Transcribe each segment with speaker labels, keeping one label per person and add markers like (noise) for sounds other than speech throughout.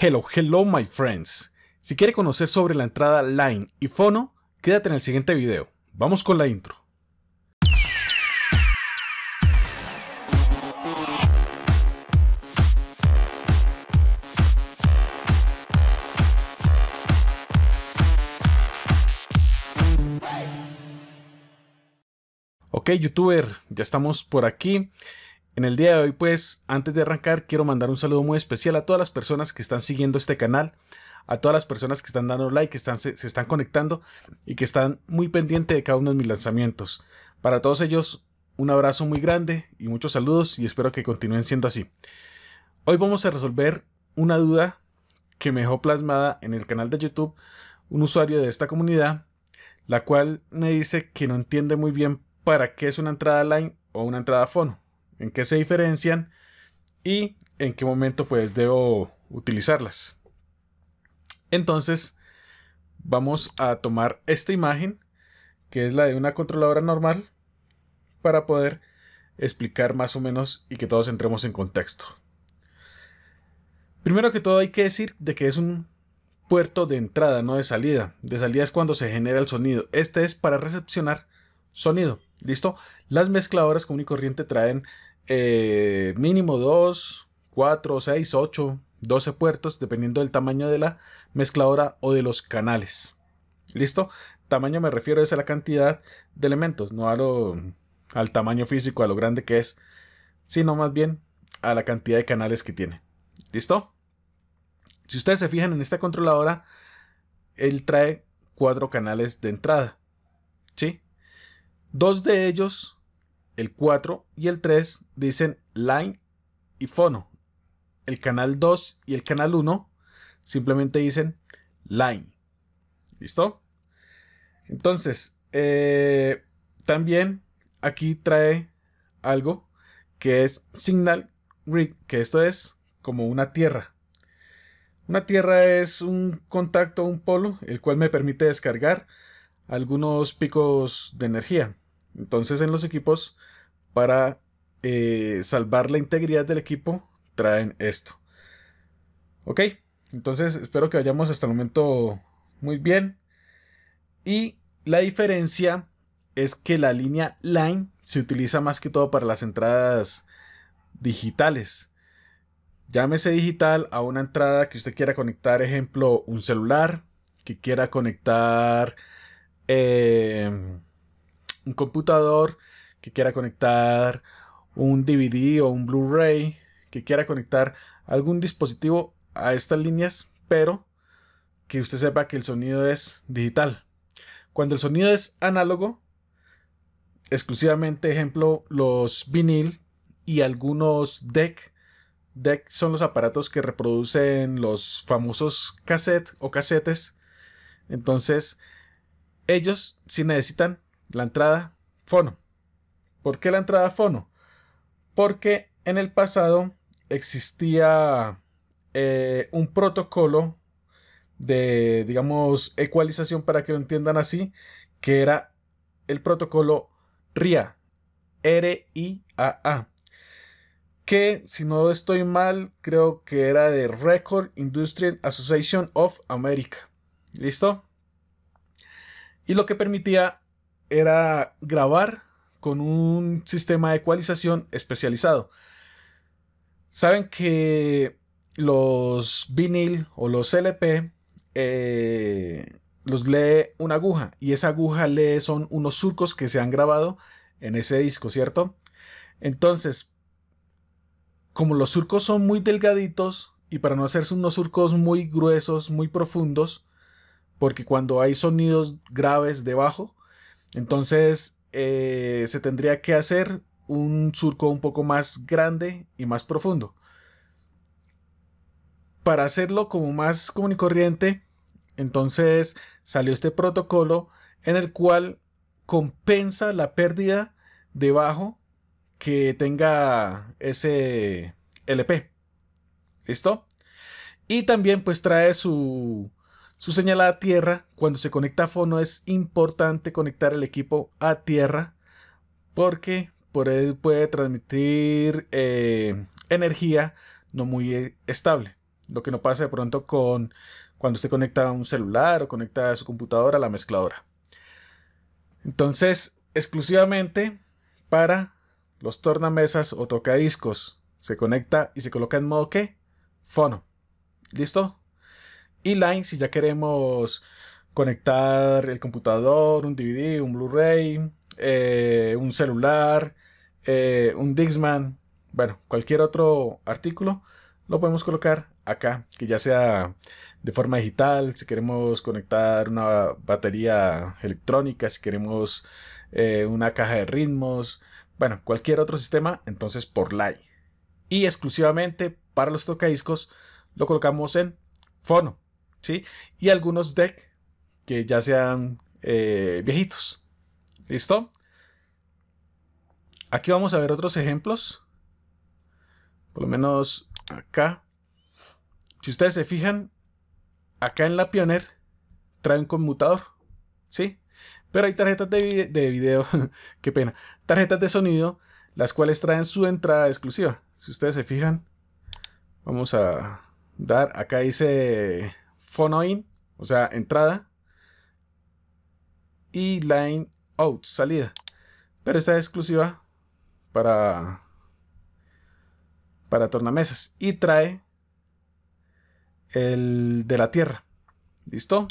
Speaker 1: Hello, hello my friends. Si quiere conocer sobre la entrada Line y Fono, quédate en el siguiente video. Vamos con la intro. Ok, youtuber, ya estamos por aquí. En el día de hoy, pues, antes de arrancar, quiero mandar un saludo muy especial a todas las personas que están siguiendo este canal, a todas las personas que están dando like, que están, se, se están conectando y que están muy pendientes de cada uno de mis lanzamientos. Para todos ellos, un abrazo muy grande y muchos saludos y espero que continúen siendo así. Hoy vamos a resolver una duda que me dejó plasmada en el canal de YouTube un usuario de esta comunidad, la cual me dice que no entiende muy bien para qué es una entrada line o una entrada fono en qué se diferencian y en qué momento pues debo utilizarlas. Entonces vamos a tomar esta imagen que es la de una controladora normal para poder explicar más o menos y que todos entremos en contexto. Primero que todo hay que decir de que es un puerto de entrada, no de salida. De salida es cuando se genera el sonido. Este es para recepcionar sonido. ¿Listo? Las mezcladoras común y corriente traen eh, mínimo 2, 4, 6, 8, 12 puertos, dependiendo del tamaño de la mezcladora o de los canales. ¿Listo? Tamaño me refiero es a la cantidad de elementos, no a lo, al tamaño físico, a lo grande que es, sino más bien a la cantidad de canales que tiene. ¿Listo? Si ustedes se fijan en esta controladora, él trae cuatro canales de entrada. ¿Sí? Dos de ellos el 4 y el 3 dicen Line y Fono. El canal 2 y el canal 1 simplemente dicen Line. ¿Listo? Entonces, eh, también aquí trae algo que es Signal Grid, que esto es como una tierra. Una tierra es un contacto, un polo, el cual me permite descargar algunos picos de energía. Entonces en los equipos, para eh, salvar la integridad del equipo, traen esto. Ok, entonces espero que vayamos hasta el momento muy bien. Y la diferencia es que la línea line se utiliza más que todo para las entradas digitales. Llámese digital a una entrada que usted quiera conectar, ejemplo, un celular, que quiera conectar eh, un computador que quiera conectar un DVD o un Blu-ray, que quiera conectar algún dispositivo a estas líneas, pero que usted sepa que el sonido es digital. Cuando el sonido es análogo, exclusivamente, ejemplo, los vinil y algunos deck. Deck son los aparatos que reproducen los famosos cassette o casetes, Entonces, ellos si necesitan la entrada Fono. ¿Por qué la entrada Fono? Porque en el pasado existía eh, un protocolo de, digamos, ecualización para que lo entiendan así, que era el protocolo RIA, r i a que si no estoy mal, creo que era de Record Industrial Association of America. ¿Listo? Y lo que permitía era grabar con un sistema de ecualización especializado. Saben que los vinil o los LP eh, los lee una aguja y esa aguja lee son unos surcos que se han grabado en ese disco, ¿cierto? Entonces, como los surcos son muy delgaditos y para no hacerse unos surcos muy gruesos, muy profundos, porque cuando hay sonidos graves debajo, entonces eh, se tendría que hacer un surco un poco más grande y más profundo. Para hacerlo como más común y corriente, entonces salió este protocolo en el cual compensa la pérdida de bajo que tenga ese LP. ¿Listo? Y también pues trae su su señalada a tierra. Cuando se conecta a fono es importante conectar el equipo a tierra porque por él puede transmitir eh, energía no muy eh, estable. Lo que no pasa de pronto con cuando se conecta a un celular o conecta a su computadora a la mezcladora. Entonces, exclusivamente para los tornamesas o tocadiscos. Se conecta y se coloca en modo que fono. ¿Listo? Y line si ya queremos conectar el computador, un DVD, un Blu-ray, eh, un celular, eh, un Dixman, bueno, cualquier otro artículo, lo podemos colocar acá, que ya sea de forma digital, si queremos conectar una batería electrónica, si queremos eh, una caja de ritmos, bueno, cualquier otro sistema, entonces por Line. Y exclusivamente para los tocadiscos lo colocamos en Fono. ¿sí? Y algunos decks que ya sean eh, viejitos. ¿Listo? Aquí vamos a ver otros ejemplos. Por lo menos acá. Si ustedes se fijan, acá en la Pioneer trae un conmutador. ¿Sí? Pero hay tarjetas de, de video, (laughs) qué pena, tarjetas de sonido, las cuales traen su entrada exclusiva. Si ustedes se fijan, vamos a dar, acá dice Fonoin, o sea, entrada. Y line out, salida. Pero esta es exclusiva para, para tornamesas. Y trae el de la tierra. ¿Listo?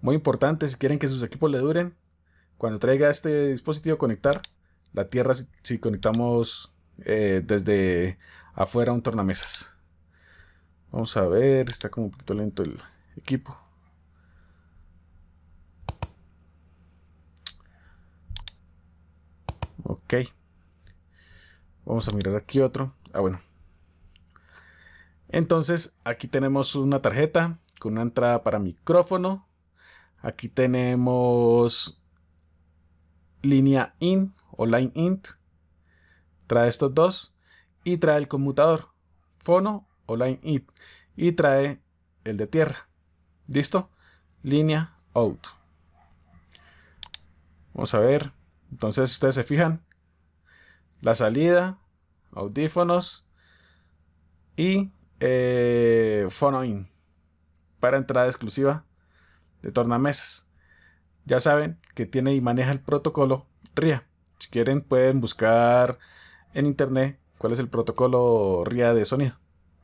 Speaker 1: Muy importante, si quieren que sus equipos le duren, cuando traiga este dispositivo conectar la tierra si, conectamos eh, desde afuera un tornamesas. Vamos a ver, está como un poquito lento el equipo. Ok. Vamos a mirar aquí otro. Ah, bueno. Entonces, aquí tenemos una tarjeta con una entrada para micrófono. Aquí tenemos línea in o line int. Trae estos dos y trae el conmutador, fono Online line y trae el de tierra. ¿Listo? Línea out. Vamos a ver. Entonces, ustedes se fijan. La salida, audífonos y eh, phono in para entrada exclusiva de tornamesas. Ya saben que tiene y maneja el protocolo RIA. Si quieren pueden buscar en internet cuál es el protocolo RIA de sonido.